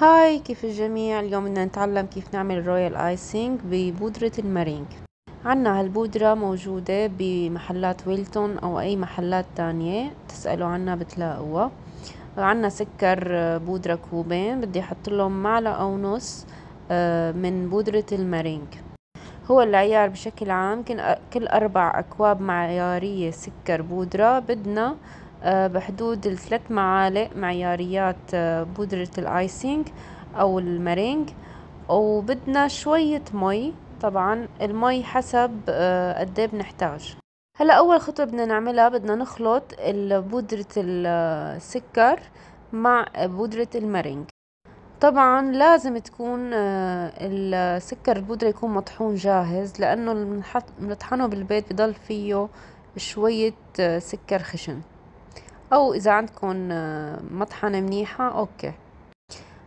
هاي كيف الجميع اليوم بدنا نتعلم كيف نعمل رويال ايسينج ببودرة المارينج عنا هالبودرة موجودة بمحلات ويلتون او اي محلات تانية تسألوا عنها بتلاقوها عنا سكر آه، بودرة كوبين بدي احط لهم معلقة ونص آه، من بودرة المارينج هو العيار بشكل عام كل أربع أكواب معيارية سكر بودرة بدنا آه، بحدود الثلاث معالق معياريات آه، بودرة الايسينج او المارينج وبدنا شوية مي طبعا المي حسب آه، قد إيه بنحتاج هلا اول خطوة بدنا نعملها بدنا نخلط بودرة السكر مع بودرة المارينج طبعا لازم تكون السكر البودرة يكون مطحون جاهز لانه بنطحنه بالبيت بضل فيه شوية سكر خشن او اذا عندكم آه، مطحنة منيحة اوكي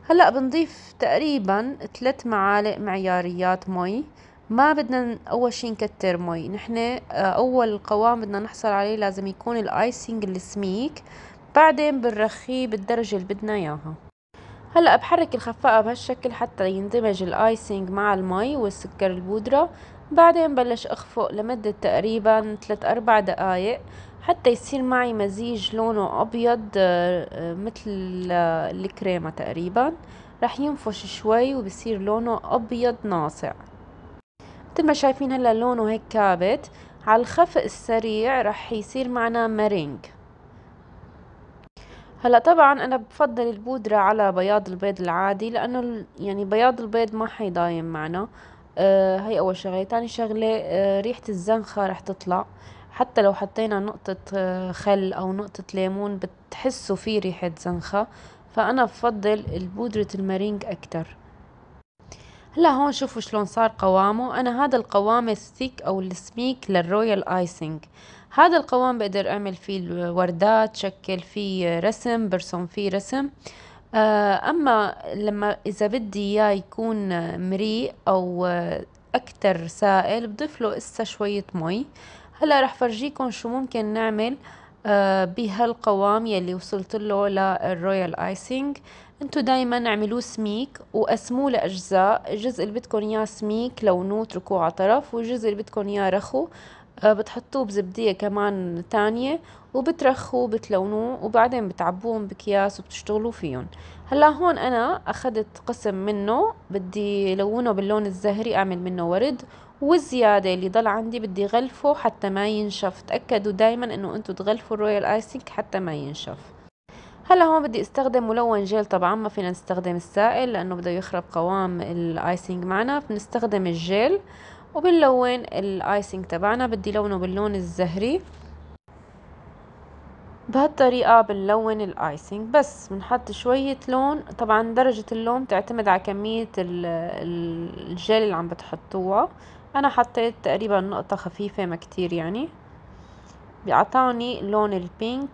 هلا بنضيف تقريبا ثلاث معالق معياريات مي ما بدنا اول شي نكتر مي نحن آه، اول قوام بدنا نحصل عليه لازم يكون الايسنج السميك بعدين بنرخيه بالدرجة اللي بدنا اياها هلا بحرك الخفاقة بهالشكل حتى يندمج الايسنج مع المي والسكر البودرة بعدين بلش أخفق لمدة تقريبا 3 أربع دقايق حتى يصير معي مزيج لونه أبيض آه، آه، مثل آه، الكريمة تقريبا رح ينفش شوي وبصير لونه أبيض ناصع مثل ما شايفين هلا لونه هيك كابت على الخفق السريع رح يصير معنا مارينج هلا طبعا انا بفضل البودرة على بياض البيض العادي لانه يعني بياض البيض ما حيضايم معنا آه هي أول شغلة تاني شغلة آه ريحة الزنخة رح تطلع حتى لو حطينا نقطة آه خل أو نقطة ليمون بتحسوا في ريحة زنخة فأنا بفضل بودرة المارينج أكتر هلا هون شوفوا شلون صار قوامه أنا هذا القوام الثيك أو السميك للرويال آيسينج هذا القوام بقدر أعمل فيه الوردات شكل فيه رسم برسم فيه رسم آه آه، أما لما إذا بدي إياه يكون مريء أو آه، أكتر سائل بضيف له إسا شوية مي هلا رح فرجيكم شو ممكن نعمل آه، بهالقوام يلي وصلت له للرويال ايسينج انتو دايما اعملوه سميك وقسموه لاجزاء الجزء اللي بدكم اياه سميك لونوه اتركوه على طرف والجزء اللي بدكم اياه رخو أه، بتحطوه بزبدية كمان تانية وبترخوه بتلونوه وبعدين بتعبوهم بأكياس وبتشتغلوا فيهم هلا هون أنا أخدت قسم منه بدي لونه باللون الزهري أعمل منه ورد والزيادة اللي ضل عندي بدي غلفه حتى ما ينشف تأكدوا دايما انه انتوا تغلفوا الرويال آيسينك حتى ما ينشف هلا هون بدي استخدم ملون جيل طبعا ما فينا نستخدم السائل لانه بده يخرب قوام الآيسينج معنا بنستخدم الجيل وبنلون الايسنج تبعنا بدي لونه باللون الزهري بهالطريقة بنلون الايسنج بس بنحط شوية لون طبعا درجة اللون تعتمد على كمية الجل اللي عم بتحطوها انا حطيت تقريبا نقطة خفيفة ما كتير يعني بيعطاني لون البينك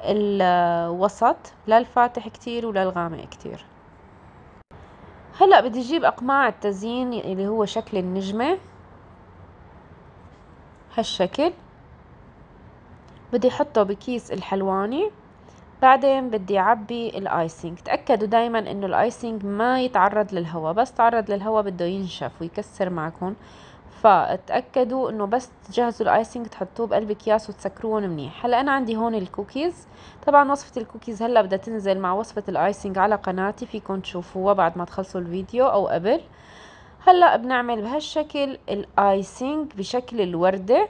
الوسط لا الفاتح كتير ولا الغامق كتير هلأ بدي اجيب اقماع التزيين اللي هو شكل النجمة هالشكل بدي احطه بكيس الحلواني بعدين بدي اعبي الايسينج تأكدوا دايما انه الايسينج ما يتعرض للهواء بس تعرض للهواء بده ينشف ويكسر معكم فتأكدوا انه بس تجهزوا الايسينج تحطوه بقلب اكياس وتسكروهم منيح هلا انا عندي هون الكوكيز طبعا وصفة الكوكيز هلا بدها تنزل مع وصفة الايسينج على قناتي فيكم تشوفوها بعد ما تخلصوا الفيديو او قبل هلأ بنعمل بهالشكل الايسينج بشكل الوردة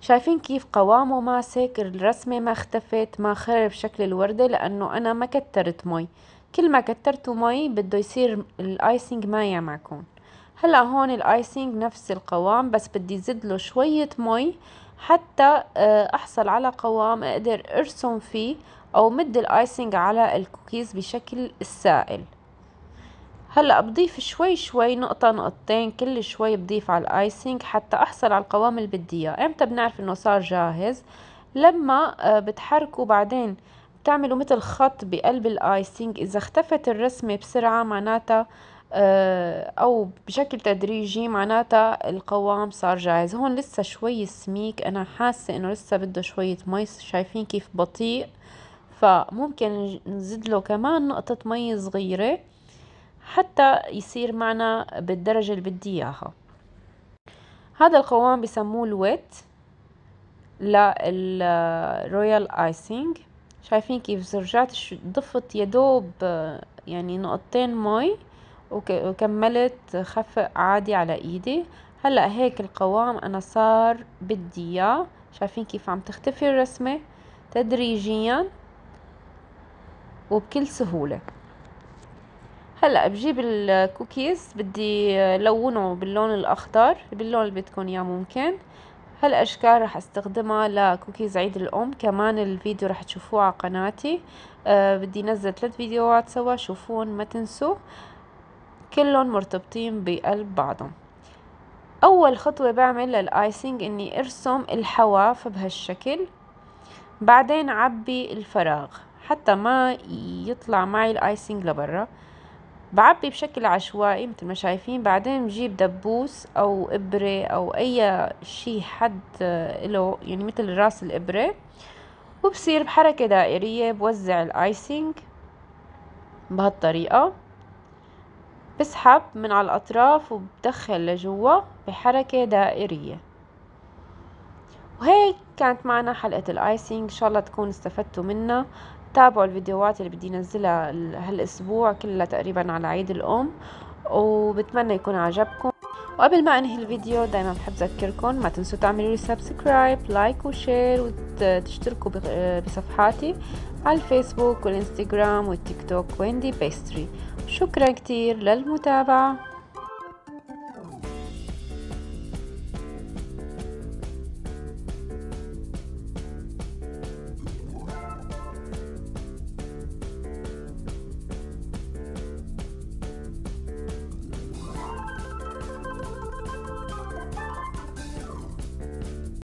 شايفين كيف قوامه ماسك الرسمة ما اختفت ما خرب شكل الوردة لأنه أنا ما كترت مي كل ما كترتوا مي بده يصير الايسينج مايع معكم هلا هون الايسينج نفس القوام بس بدي زد له شوية مي حتى آه، احصل على قوام اقدر ارسم فيه او مد الايسينج على الكوكيز بشكل السائل هلا بضيف شوي شوي نقطة نقطتين كل شوي بضيف على الايسينج حتى احصل على القوام اللي بدي اياه امتى بنعرف انه صار جاهز لما آه، بتحركوا بعدين بتعملوا مثل خط بقلب الايسينج اذا اختفت الرسمة بسرعة معناتها آه، او بشكل تدريجي معناتها القوام صار جاهز هون لسه شوي سميك انا حاسة انه لسه بده شوية مي شايفين كيف بطيء فممكن نزيد له كمان نقطة مي صغيرة حتى يصير معنا بالدرجة اللي بدي إياها هذا القوام بسموه الويت للرويال ايسينج شايفين كيف رجعت ضفت يدوب يعني نقطتين مي وكملت خفق عادي على ايدي هلا هيك القوام انا صار بدي اياه شايفين كيف عم تختفي الرسمه تدريجيا وبكل سهوله هلا بجيب الكوكيز بدي لونه باللون الاخضر باللون اللي بدكم اياه ممكن هالاشكال رح استخدمها لكوكيز عيد الام كمان الفيديو رح تشوفوه على قناتي أه بدي نزل ثلاث فيديوهات سوا شوفون ما تنسوا كلهم مرتبطين بقلب بعضهم اول خطوه بعمل للايسنج اني ارسم الحواف بهالشكل بعدين عبي الفراغ حتى ما يطلع معي الايسنج لبرا بعبي بشكل عشوائي مثل ما شايفين بعدين بجيب دبوس او ابرة او اي شي حد آه، له يعني مثل راس الابرة وبصير بحركة دائرية بوزع الايسينج بهالطريقة بسحب من على الاطراف وبدخل لجوا بحركة دائرية وهيك كانت معنا حلقة الايسينج ان شاء الله تكونوا استفدتوا منها تابعوا الفيديوهات اللي بدي نزلها هالاسبوع كلها تقريبا على عيد الام وبتمنى يكون عجبكم وقبل ما انهي الفيديو دايما بحب اذكركم ما تنسوا تعملوا لي سبسكرايب لايك وشير وتشتركوا بصفحاتي على الفيسبوك والانستغرام والتيك توك ويندي بيستري شكرا كتير للمتابعه